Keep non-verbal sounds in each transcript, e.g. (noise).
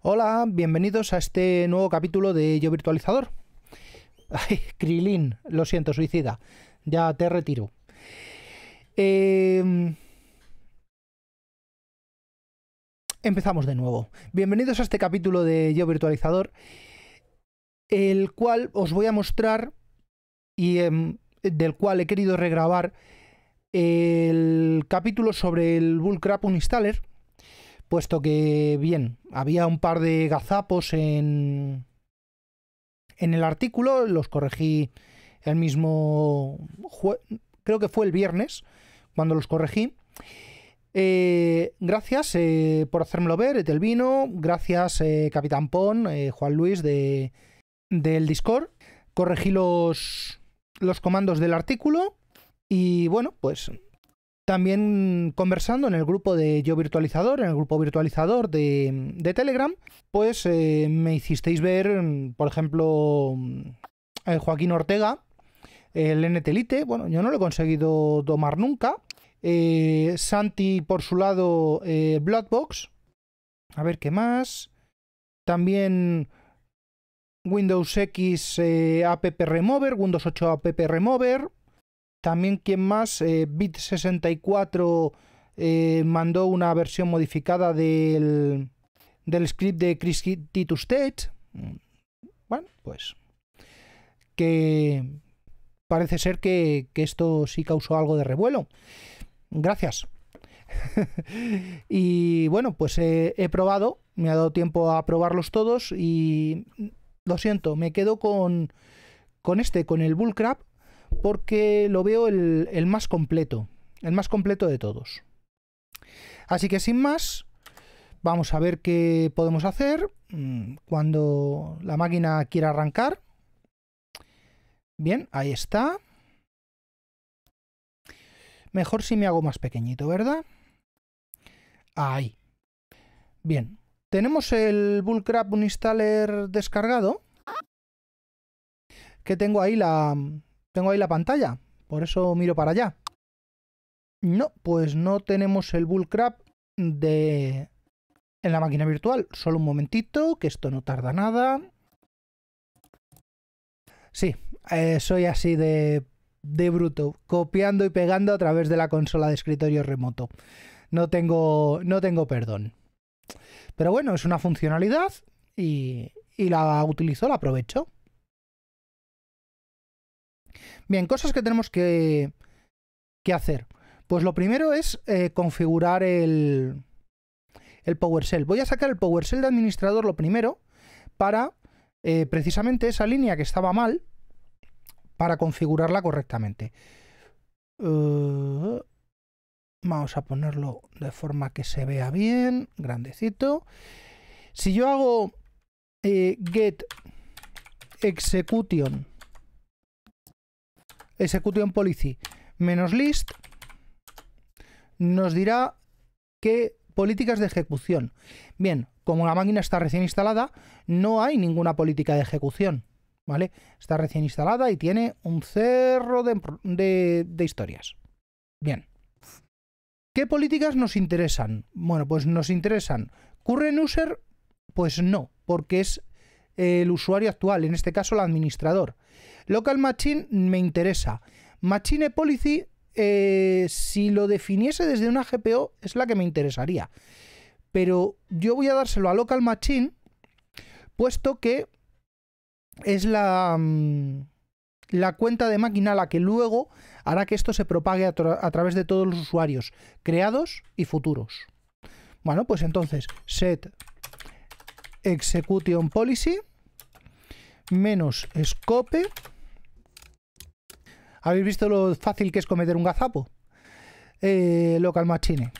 Hola, bienvenidos a este nuevo capítulo de Yo Virtualizador. (laughs) Ay, Krilin, lo siento, suicida. Ya te retiro. Em, empezamos de nuevo. Bienvenidos a este capítulo de Yo Virtualizador, el cual os voy a mostrar y em, del cual he querido regrabar el capítulo sobre el Bullcrap Installer puesto que, bien, había un par de gazapos en, en el artículo, los corregí el mismo, creo que fue el viernes, cuando los corregí. Eh, gracias eh, por hacérmelo ver, Etelvino. Gracias, eh, Capitán Pon, Juan Luis de, del Discord. Corregí los, los comandos del artículo. Y bueno, pues también conversando en el grupo de Yo Virtualizador, en el grupo virtualizador de, Telegram, pues eh, me hicisteis ver, por ejemplo, mm, eh, Joaquín Ortega, el NTLite. Bueno, yo no lo he conseguido domar nunca. Eh, Santi, por su lado, Bloodbox. A ver qué más. También Windows X App Remover, Windows 8 App Remover. También, ¿quién más? Eh, Bit64 eh, mandó una versión modificada del, script de Chris Titus Tate. Bueno, pues que parece ser que, esto sí causó algo de revuelo. Gracias. (laughs) y bueno, pues eh, he, probado, me ha dado tiempo a probarlos todos y lo siento, me quedo con, con este, con el Bullcrap, porque lo veo el, más completo, el más completo de todos. Así que sin más, vamos a ver qué podemos hacer mm, cuando la máquina quiera arrancar. Bien, ahí está. Mejor si me hago más pequeñito, ¿verdad? Ahí. Bien. Tenemos el Bullcrap Uninstaller descargado. Que tengo ahí la, tengo ahí la pantalla, por eso miro para allá. No, pues no tenemos el bullcrap de... en la máquina virtual. Solo un momentito, que esto no tarda nada. Sí, eh, soy así de, de bruto, copiando y pegando a través de la consola de escritorio remoto. No tengo, no tengo perdón. Pero bueno, es una funcionalidad y la utilizo, la aprovecho. Bien, cosas que tenemos que, hacer. Pues lo primero es eh, configurar el, el PowerShell. Voy a sacar el PowerShell de administrador lo primero para eh, precisamente esa línea que estaba mal para configurarla correctamente. Eh, vamos a ponerlo de forma que se vea bien, grandecito. Si yo hago get execution execution policy menos list nos dirá qué políticas de ejecución. Bien, como la máquina está recién instalada, no hay ninguna política de ejecución. ¿Vale? Está recién instalada y tiene un cerro de, historias. Bien. ¿Qué políticas nos interesan? Bueno, pues nos interesan. ¿Current user? Pues no, porque es el usuario actual, en este caso el administrador. Local Machine me interesa. Machine Policy, eh, si lo definiese desde una GPO, es la que me interesaría. Pero yo voy a dárselo a Local Machine, puesto que es la, mm, la cuenta de máquina la que luego hará que esto se propague a través de todos los usuarios, creados y futuros. Bueno, pues entonces, set execution policy menos scope. ¿Habéis visto lo fácil que es cometer un gazapo? Eh, local machine.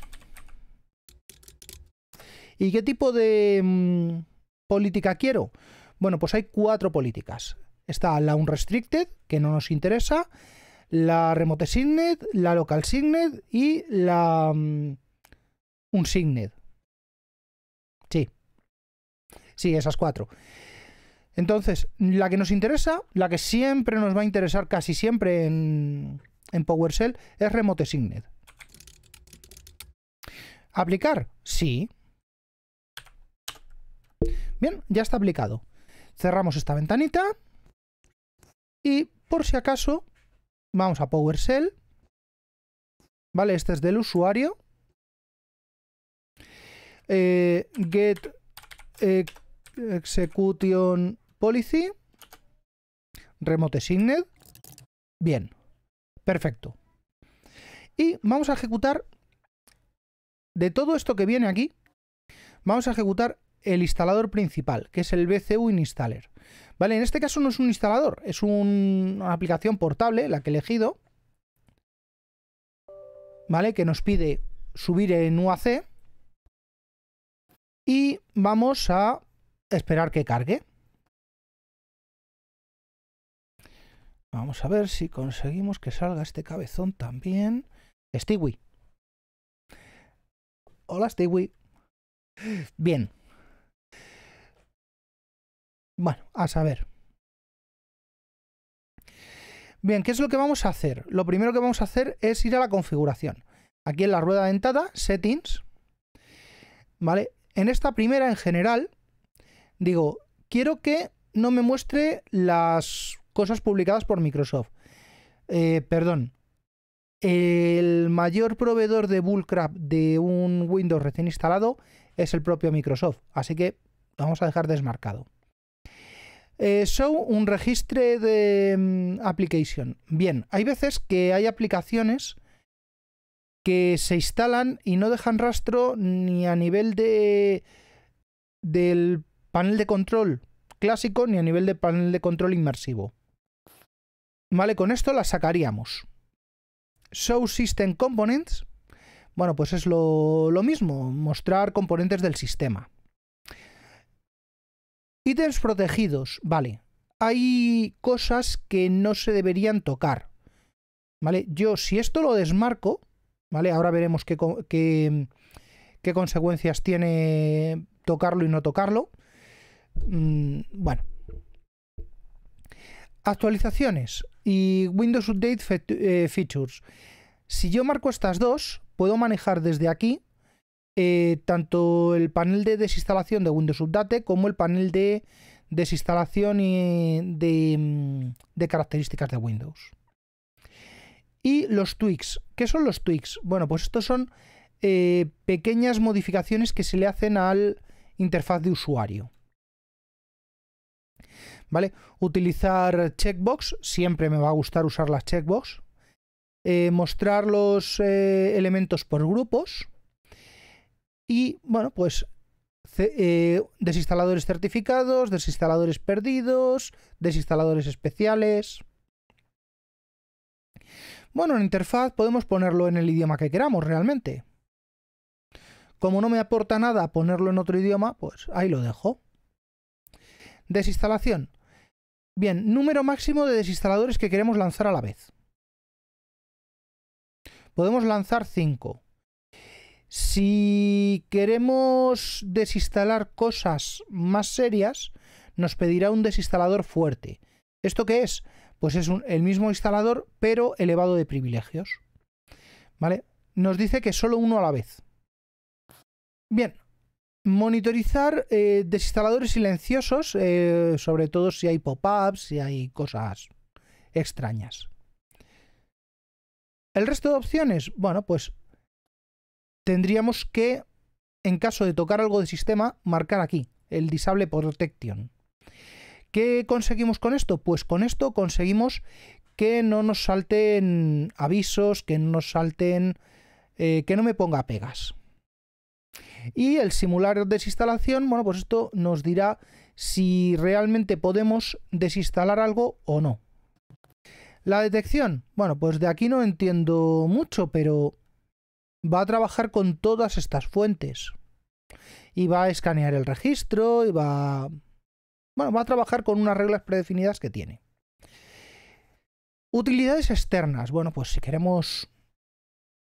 ¿Y qué tipo de mm, política quiero? Bueno, pues hay cuatro políticas. Está la unrestricted, que no nos interesa, la remote signet, la local signet y la unsignet mm, unsigned. Sí, esas cuatro. Entonces, la que nos interesa, la que siempre nos va a interesar casi siempre en, PowerShell, es Remote Signet. ¿Aplicar? Sí. Bien, ya está aplicado. Cerramos esta ventanita. Y por si acaso, vamos a PowerShell. Vale, este es del usuario. Eh, get eh, Execution policy. Remote signed. Bien. Perfecto. Y vamos a ejecutar de todo esto que viene aquí. Vamos a ejecutar el instalador principal, que es el BCU Installer. Vale, en este caso no es un instalador, es una aplicación portable, la que he elegido. ¿Vale? Que nos pide subir en UAC. Y vamos a esperar que cargue. Vamos a ver si conseguimos que salga este cabezón también. Stewie. Hola, Stewie. Bien. Bueno, a saber. Bien, ¿qué es lo que vamos a hacer? Lo primero que vamos a hacer es ir a la configuración. Aquí en la rueda dentada, Settings. ¿Vale? En esta primera, en general, digo, quiero que no me muestre las cosas publicadas por Microsoft. Eh, perdón. El mayor proveedor de bullcrap de un Windows recién instalado es el propio Microsoft. Así que vamos a dejar desmarcado. Eh, show un registro de mm, application. Bien, hay veces que hay aplicaciones que se instalan y no dejan rastro ni a nivel de del panel de control clásico ni a nivel de panel de control inmersivo. Vale, con esto la sacaríamos. Show System Components, bueno, pues es lo, mismo, mostrar componentes del sistema. Ítems protegidos, vale. Hay cosas que no se deberían tocar. ¿Vale? Yo, si esto lo desmarco, ¿vale? Ahora veremos qué, qué consecuencias tiene tocarlo y no tocarlo. Mm, bueno. Actualizaciones y Windows Update eh, Features. Si yo marco estas dos, puedo manejar desde aquí eh, tanto el panel de desinstalación de Windows Update como el panel de desinstalación y de, mm, características de Windows. Y los tweaks. ¿Qué son los tweaks? Bueno, pues estos son eh, pequeñas modificaciones que se le hacen al interfaz de usuario. Utilizar checkbox, siempre me va a gustar usar las checkbox. Eh, mostrar los eh, elementos por grupos. Y bueno, pues eh, desinstaladores certificados, desinstaladores perdidos, desinstaladores especiales. Bueno, en interfaz podemos ponerlo en el idioma que queramos realmente. Como no me aporta nada ponerlo en otro idioma, pues ahí lo dejo. Desinstalación. Bien, número máximo de desinstaladores que queremos lanzar a la vez. Podemos lanzar 5. Si queremos desinstalar cosas más serias, nos pedirá un desinstalador fuerte. ¿Esto qué es? Pues es el mismo instalador, pero elevado de privilegios. ¿Vale? Nos dice que solo uno a la vez. Bien, Monitorizar eh, desinstaladores silenciosos, eh, sobre todo si hay pop-ups, si hay cosas extrañas. El resto de opciones, bueno, pues tendríamos que, en caso de tocar algo de sistema, marcar aquí el Disable Protection. ¿Qué conseguimos con esto? Pues con esto conseguimos que no nos salten avisos, que no nos salten, eh, que no me ponga pegas. Y el simular desinstalación, bueno, pues esto nos dirá si realmente podemos desinstalar algo o no. La detección, bueno, pues de aquí no entiendo mucho, pero va a trabajar con todas estas fuentes. Y va a escanear el registro, y va... Bueno, va a trabajar con unas reglas predefinidas que tiene. Utilidades externas. Bueno, pues si queremos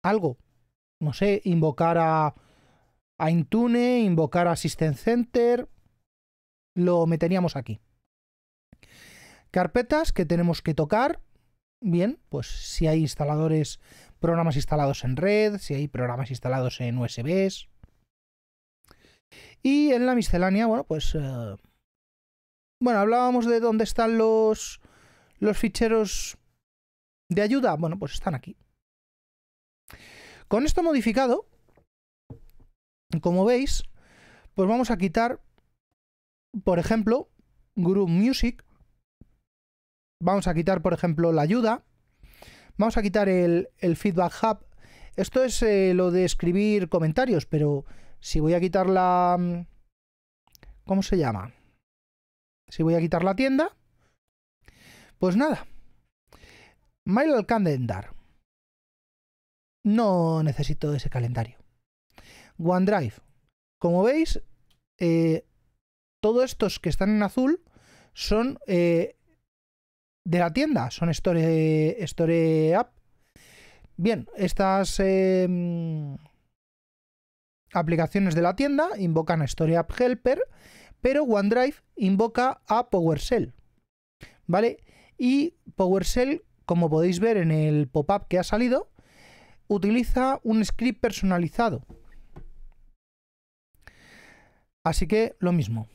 algo, no sé, invocar a a Intune, invocar a Assistant Center, lo meteríamos aquí. Carpetas que tenemos que tocar. Bien, pues si hay instaladores, programas instalados en red, si hay programas instalados en USBs. Y en la miscelánea, bueno, pues... Eh, bueno, hablábamos de dónde están los, los ficheros de ayuda. Bueno, pues están aquí. Con esto modificado, como veis, pues vamos a quitar, por ejemplo, Group Music. Vamos a quitar, por ejemplo, la ayuda. Vamos a quitar el, Feedback Hub. Esto es eh, lo de escribir comentarios, pero si voy a quitar la... Mm, ¿Cómo se llama? Si voy a quitar la tienda, pues nada. Mail al No necesito ese calendario. OneDrive. Como veis, eh, todos estos que están en azul son eh, de la tienda, son Store, App. Bien, estas em, aplicaciones de la tienda invocan a Store App Helper, pero OneDrive invoca a PowerShell. ¿Vale? Y PowerShell, como podéis ver en el pop-up que ha salido, utiliza un script personalizado. Así que lo mismo.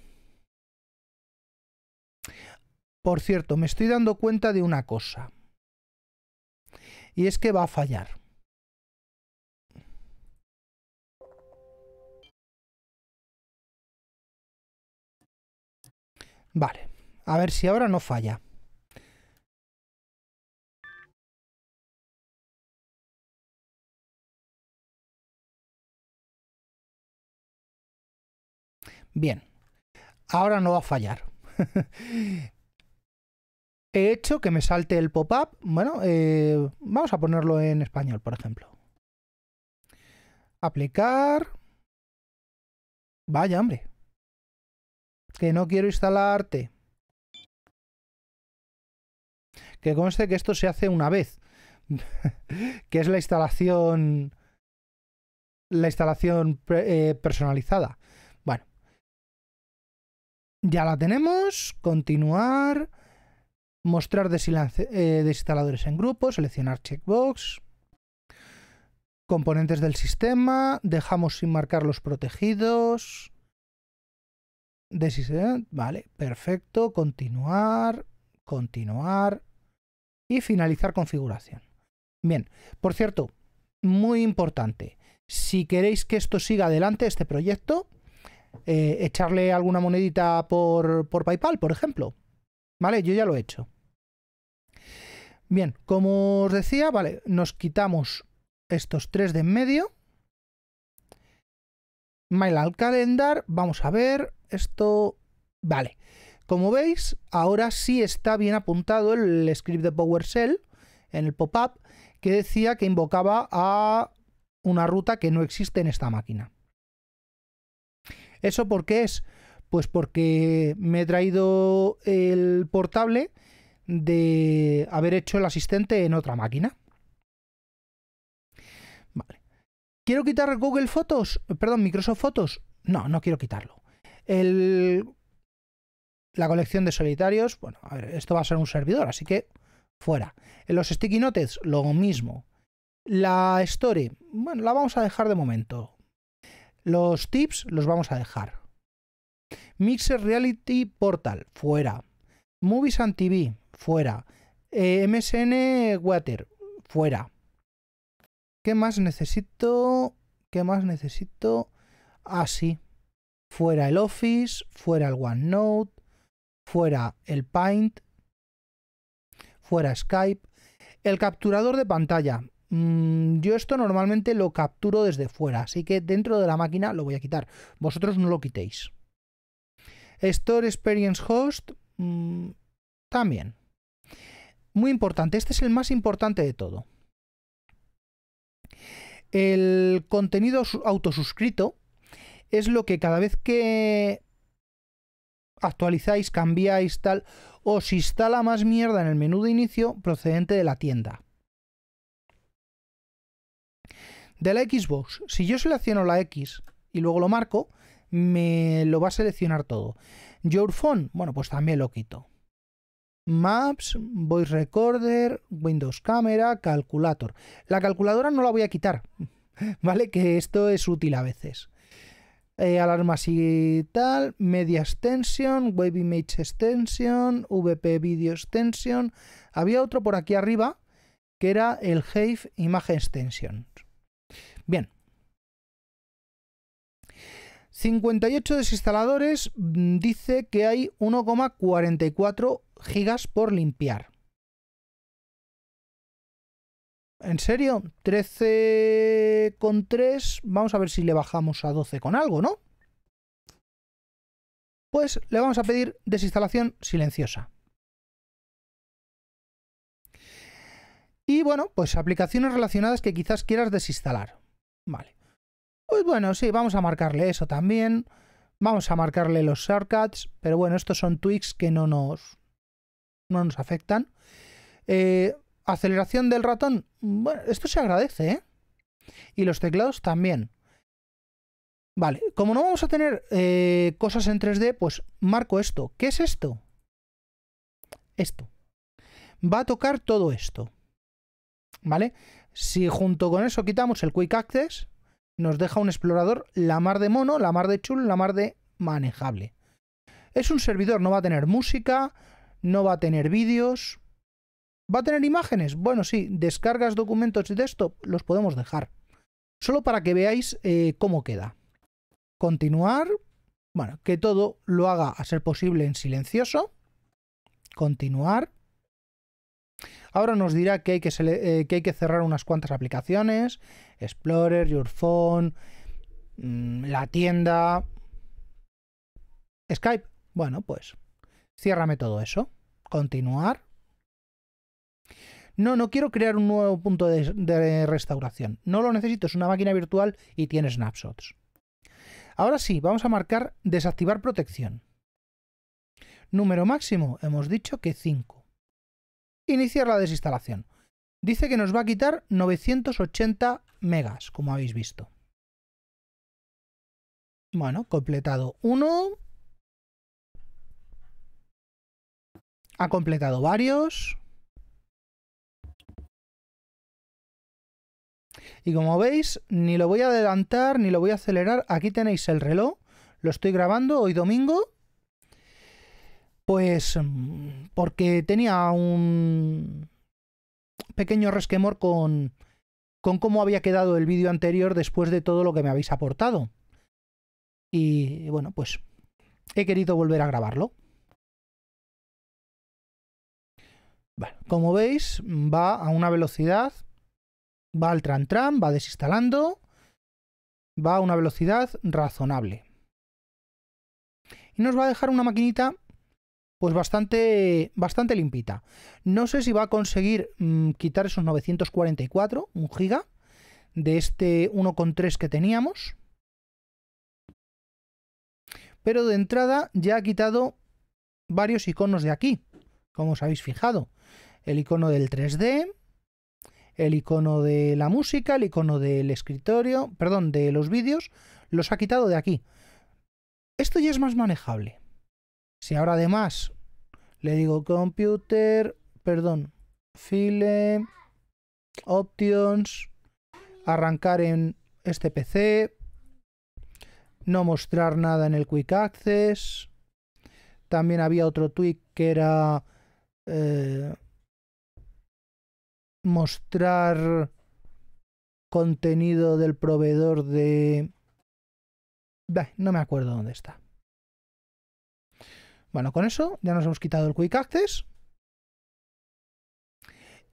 Por cierto, me estoy dando cuenta de una cosa. Y es que va a fallar. Vale, a ver si ahora no falla. Bien, ahora no va a fallar. (laughs) He hecho que me salte el pop-up. Bueno, eh, vamos a ponerlo en español, por ejemplo. Aplicar. Vaya, hombre. Que no quiero instalarte. Que conste que esto se hace una vez. (laughs) que es la instalación. La instalación eh, personalizada. Ya la tenemos. Continuar. Mostrar eh, desinstaladores en grupo. Seleccionar checkbox. Componentes del sistema. Dejamos sin marcar los protegidos. Eh, vale, perfecto. Continuar. Continuar. Y finalizar configuración. Bien, por cierto, muy importante. Si queréis que esto siga adelante, este proyecto, eh, echarle alguna monedita por, por PayPal, por ejemplo. ¿Vale? Yo ya lo he hecho. Bien, como os decía, vale, nos quitamos estos tres de en medio. Mail al calendar, vamos a ver esto. Vale, como veis, ahora sí está bien apuntado el script de PowerShell en el pop-up que decía que invocaba a una ruta que no existe en esta máquina. ¿Eso por qué es? Pues porque me he traído el portable de haber hecho el asistente en otra máquina. Vale. ¿Quiero quitar Google Fotos? Perdón, Microsoft Fotos. No, no quiero quitarlo. La colección de solitarios. Bueno, a ver, esto va a ser un servidor, así que fuera. En los sticky notes, lo mismo. La Story, bueno, la vamos a dejar de momento. Los tips los vamos a dejar. Mixer Reality Portal, fuera. Movies and TV, fuera. Eh, MSN Water, fuera. ¿Qué más necesito? ¿Qué más necesito? Ah, sí. fuera el Office, fuera el OneNote, fuera el Paint, fuera Skype. El capturador de pantalla. Mm, yo esto normalmente lo capturo desde fuera, así que dentro de la máquina lo voy a quitar. Vosotros no lo quitéis. Store Experience Host mm, también. Muy importante, este es el más importante de todo. El contenido autosuscrito es lo que cada vez que actualizáis, cambiáis, tal, os instala más mierda en el menú de inicio procedente de la tienda. de la Xbox. Si yo selecciono la X y luego lo marco, me lo va a seleccionar todo. Your Phone, bueno, pues también lo quito. Maps, Voice Recorder, Windows Camera, Calculator. La calculadora no la voy a quitar, (laughs) ¿vale? Que esto es útil a veces. Eh, alarmas y tal, Media Extension, Web Image Extension, VP Video Extension. Había otro por aquí arriba que era el Have Image Extension. Bien. 58 desinstaladores mm, dice que hay 1,44 gigas por limpiar. ¿En serio? 13,3. Vamos a ver si le bajamos a 12 con algo, ¿no? Pues le vamos a pedir desinstalación silenciosa. Y bueno, pues aplicaciones relacionadas que quizás quieras desinstalar. Vale. Pues bueno, sí, vamos a marcarle eso también. Vamos a marcarle los shortcuts, pero bueno, estos son tweaks que no nos, no nos afectan. Eh, aceleración del ratón, bueno, esto se agradece, ¿eh? Y los teclados también. Vale, como no vamos a tener eh, cosas en 3D, pues marco esto. ¿Qué es esto? Esto. Va a tocar todo esto. ¿Vale? Si junto con eso quitamos el Quick Access, nos deja un explorador la mar de mono, la mar de chulo, la mar de manejable. Es un servidor, no va a tener música, no va a tener vídeos. ¿Va a tener imágenes? Bueno, sí, descargas, documentos y desktop, los podemos dejar. Solo para que veáis eh, cómo queda. Continuar. Bueno, que todo lo haga a ser posible en silencioso. Continuar. Ahora nos dirá eh, que hay que, cerrar unas cuantas aplicaciones, Explorer, Your Phone, mm, la tienda, Skype. Bueno, pues ciérrame todo eso. Continuar. No, no quiero crear un nuevo punto de, de restauración. No lo necesito, es una máquina virtual y tiene snapshots. Ahora sí, vamos a marcar desactivar protección. Número máximo, hemos dicho que 5. Iniciar la desinstalación. Dice que nos va a quitar 980 megas, como habéis visto. Bueno, completado uno. Ha completado varios. Y como veis, ni lo voy a adelantar, ni lo voy a acelerar. Aquí tenéis el reloj. Lo estoy grabando hoy domingo pues mm, porque tenía un pequeño resquemor con, cómo había quedado el vídeo anterior después de todo lo que me habéis aportado. Y bueno, pues he querido volver a grabarlo. como veis, va a una velocidad, va al tran tram va desinstalando, va a una velocidad razonable. Y nos va a dejar una maquinita pues bastante, bastante limpita. No sé si va a conseguir mm, quitar esos 944, un giga, de este 1,3 que teníamos. Pero de entrada ya ha quitado varios iconos de aquí, como os habéis fijado. El icono del 3D, el icono de la música, el icono del escritorio, perdón, de los vídeos, los ha quitado de aquí. Esto ya es más manejable. Si ahora además le digo computer, perdón, file, options, arrancar en este PC, no mostrar nada en el Quick Access. También había otro tweak que era eh, mostrar contenido del proveedor de... no me acuerdo dónde está. Bueno, con eso ya nos hemos quitado el Quick Access.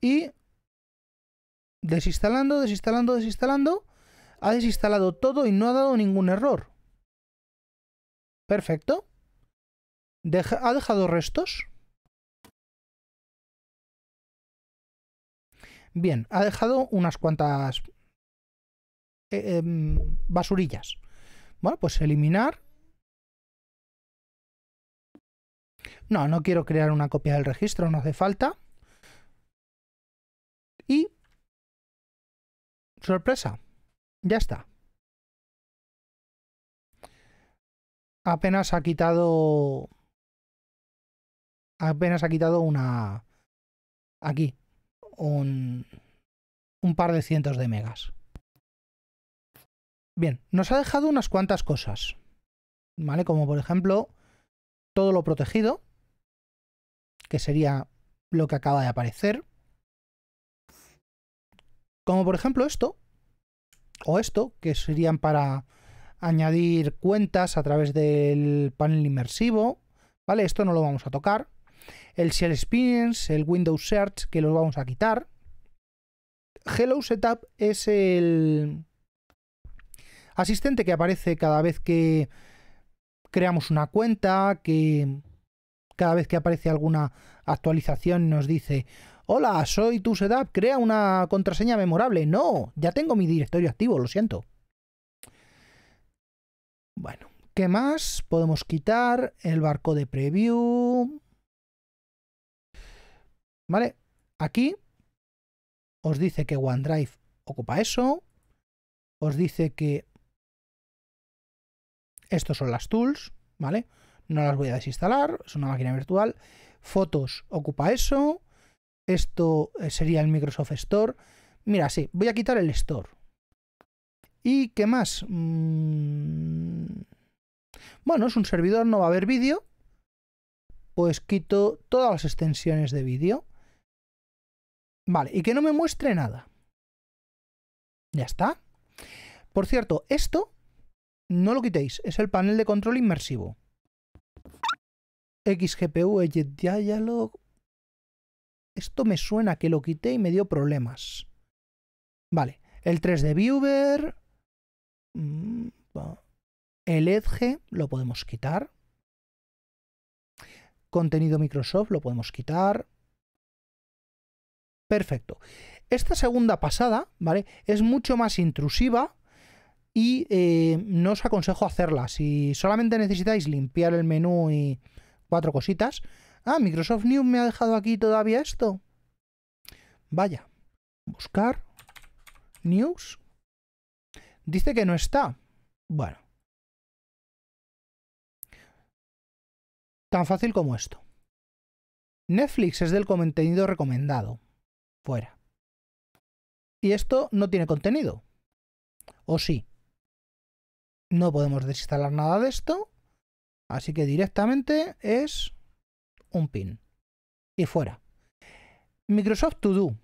Y desinstalando, desinstalando, desinstalando, ha desinstalado todo y no ha dado ningún error. Perfecto. ha dejado restos. Bien, ha dejado unas cuantas eh, em, basurillas. Bueno, pues eliminar No, no quiero crear una copia del registro, no hace falta. Y... Sorpresa. Ya está. Apenas ha quitado... Apenas ha quitado una... Aquí. Un, par de cientos de megas. Bien, nos ha dejado unas cuantas cosas. ¿Vale? Como por ejemplo, todo lo protegido, que sería lo que acaba de aparecer. Como por ejemplo esto, o esto, que serían para añadir cuentas a través del panel inmersivo, ¿vale? Esto no lo vamos a tocar. El Shell Experience, el Windows Search, que los vamos a quitar. Hello Setup es el asistente que aparece cada vez que creamos una cuenta, que cada vez que aparece alguna actualización nos dice, hola, soy tu setup, crea una contraseña memorable. No, ya tengo mi directorio activo, lo siento. Bueno, ¿qué más? Podemos quitar el barco de preview. Vale, aquí os dice que OneDrive ocupa eso. Os dice que estos son las tools, ¿vale? no las voy a desinstalar, es una máquina virtual. Fotos ocupa eso. Esto eh, sería el Microsoft Store. Mira, sí, voy a quitar el Store. ¿Y qué más? Mm. Bueno, es un servidor, no va a haber vídeo. Pues quito todas las extensiones de vídeo. Vale, y que no me muestre nada. Ya está. Por cierto, esto no lo quitéis, es el panel de control inmersivo. XGPU Edge Dialog. Esto me suena que lo quité y me dio problemas. Vale, el 3 de Viewer. Mm, el Edge lo podemos quitar. Contenido Microsoft lo podemos quitar. Perfecto. Esta segunda pasada, ¿vale? Es mucho más intrusiva y eh, no os aconsejo hacerla. Si solamente necesitáis limpiar el menú y cuatro cositas. Ah, Microsoft News me ha dejado aquí todavía esto. Vaya. Buscar. News. Dice que no está. Bueno. Tan fácil como esto. Netflix es del contenido recomendado. Fuera. Y esto no tiene contenido. ¿O sí? No podemos desinstalar nada de esto. Así que directamente es un pin. Y fuera. Microsoft To Do.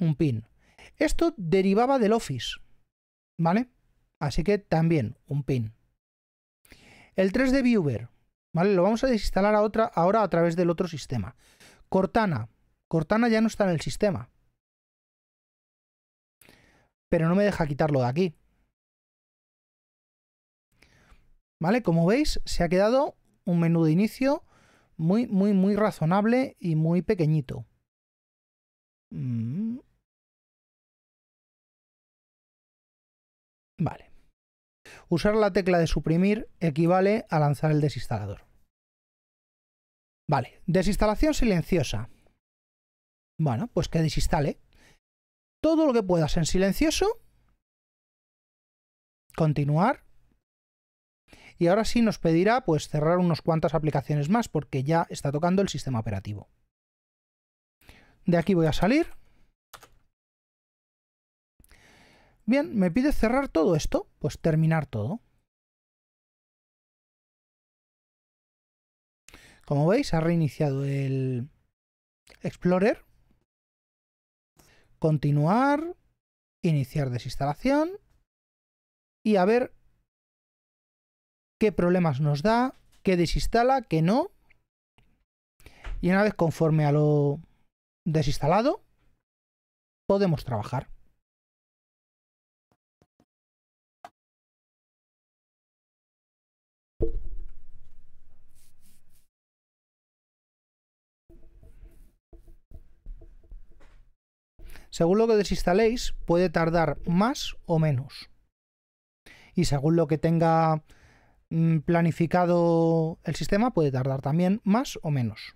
Un pin. Esto derivaba del Office. ¿Vale? Así que también un pin. El 3D Viewer. ¿Vale? Lo vamos a desinstalar a otra, ahora a través del otro sistema. Cortana. Cortana ya no está en el sistema. Pero no me deja quitarlo de aquí. ¿Vale? Como veis, se ha quedado un menú de inicio muy, muy, muy razonable y muy pequeñito. Mm. Vale. Usar la tecla de suprimir equivale a lanzar el desinstalador. Vale, desinstalación silenciosa. Bueno, pues que desinstale. Todo lo que puedas en silencioso. Continuar y ahora sí nos pedirá pues cerrar unas cuantas aplicaciones más porque ya está tocando el sistema operativo. De aquí voy a salir. Bien, me pide cerrar todo esto, pues terminar todo. Como veis, ha reiniciado el Explorer. Continuar, iniciar desinstalación y a ver qué problemas nos da, qué desinstala, qué no. Y una vez conforme a lo desinstalado, podemos trabajar. Según lo que desinstaléis, puede tardar más o menos. Y según lo que tenga Mm, planificado el sistema puede tardar también más o menos.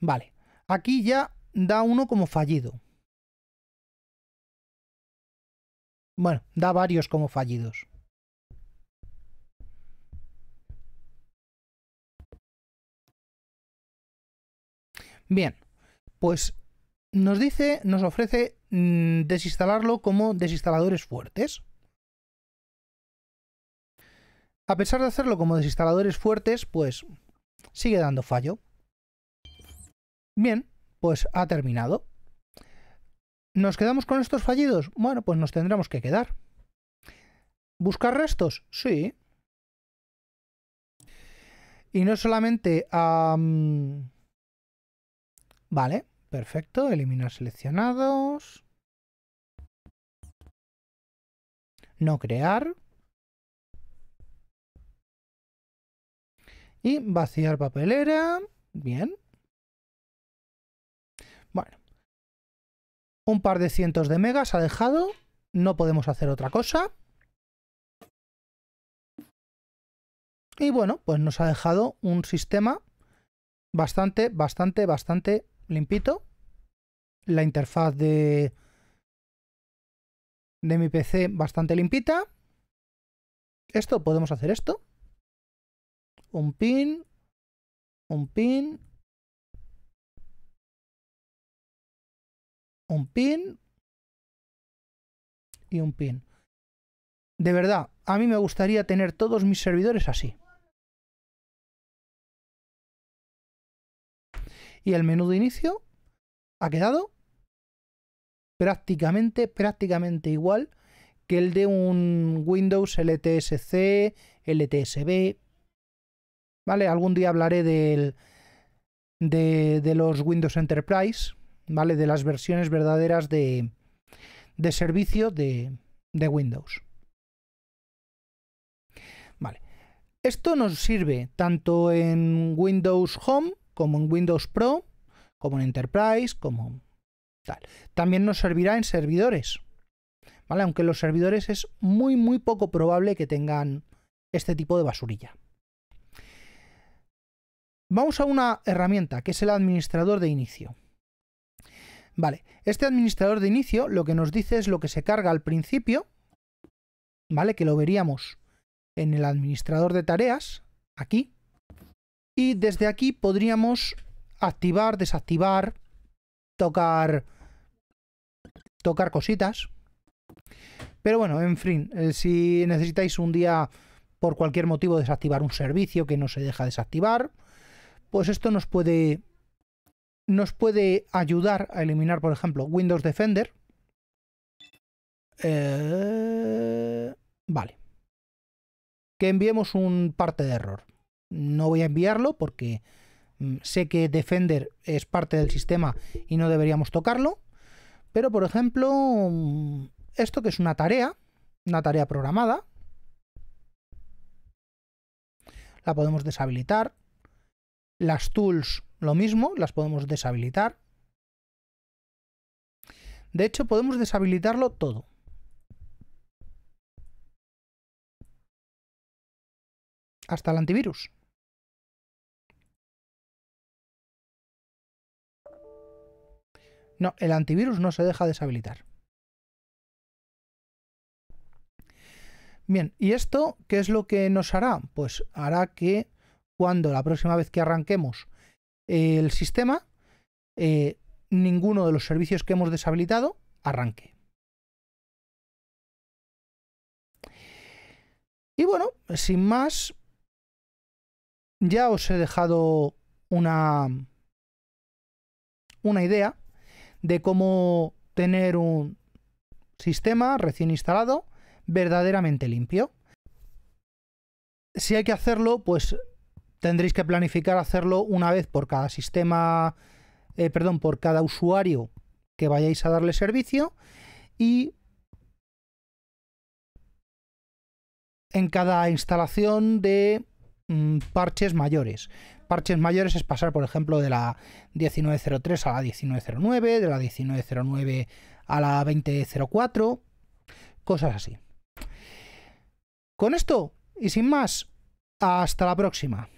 Vale, aquí ya da uno como fallido. Bueno, da varios como fallidos. Bien, pues nos dice, nos ofrece mm, desinstalarlo como desinstaladores fuertes. A pesar de hacerlo como desinstaladores fuertes, pues sigue dando fallo. Bien, pues ha terminado. ¿Nos quedamos con estos fallidos? Bueno, pues nos tendremos que quedar. ¿Buscar restos? Sí. Y no solamente Vale, perfecto. Eliminar seleccionados. No crear. Y vaciar papelera. Bien. Bueno. Un par de cientos de megas ha dejado. No podemos hacer otra cosa. Y bueno, pues nos ha dejado un sistema bastante, bastante, bastante limpito. La interfaz de, de mi PC bastante limpita. Esto, podemos hacer esto un pin, un pin, un pin y un pin. De verdad, a mí me gustaría tener todos mis servidores así. Y el menú de inicio ha quedado prácticamente, prácticamente igual que el de un Windows LTSC, LTSB, ¿vale? Algún día hablaré de, los Windows Enterprise, ¿vale? De las versiones verdaderas de, servicio de, Windows. Vale. Esto nos sirve tanto en Windows Home como en Windows Pro, como en Enterprise, como tal. También nos servirá en servidores. ¿Vale? Aunque los servidores es muy muy poco probable que tengan este tipo de basurilla. Vamos a una herramienta que es el administrador de inicio. Vale, este administrador de inicio lo que nos dice es lo que se carga al principio, ¿vale? Que lo veríamos en el administrador de tareas, aquí. Y desde aquí podríamos activar, desactivar, tocar, tocar cositas. Pero bueno, en fin, eh, si necesitáis un día por cualquier motivo desactivar un servicio que no se deja desactivar, pues esto nos puede, nos puede ayudar a eliminar, por ejemplo, Windows Defender. Eh, vale. Que enviemos un parte de error. No voy a enviarlo porque mm, sé que Defender es parte del sistema y no deberíamos tocarlo. Pero, por ejemplo, mm, esto que es una tarea, una tarea programada, la podemos deshabilitar. Las tools, lo mismo, las podemos deshabilitar. De hecho, podemos deshabilitarlo todo. Hasta el antivirus. No, el antivirus no se deja deshabilitar. Bien, ¿y esto qué es lo que nos hará? Pues hará que cuando la próxima vez que arranquemos eh, el sistema, eh, ninguno de los servicios que hemos deshabilitado arranque. Y bueno, sin más, ya os he dejado una, una idea de cómo tener un sistema recién instalado verdaderamente limpio. Si hay que hacerlo, pues tendréis que planificar hacerlo una vez por cada sistema, eh, perdón, por cada usuario que vayáis a darle servicio y en cada instalación de mm, parches mayores. Parches mayores es pasar, por ejemplo, de la 1903 a la 1909, de la 1909 a la 2004, cosas así. Con esto y sin más, hasta la próxima.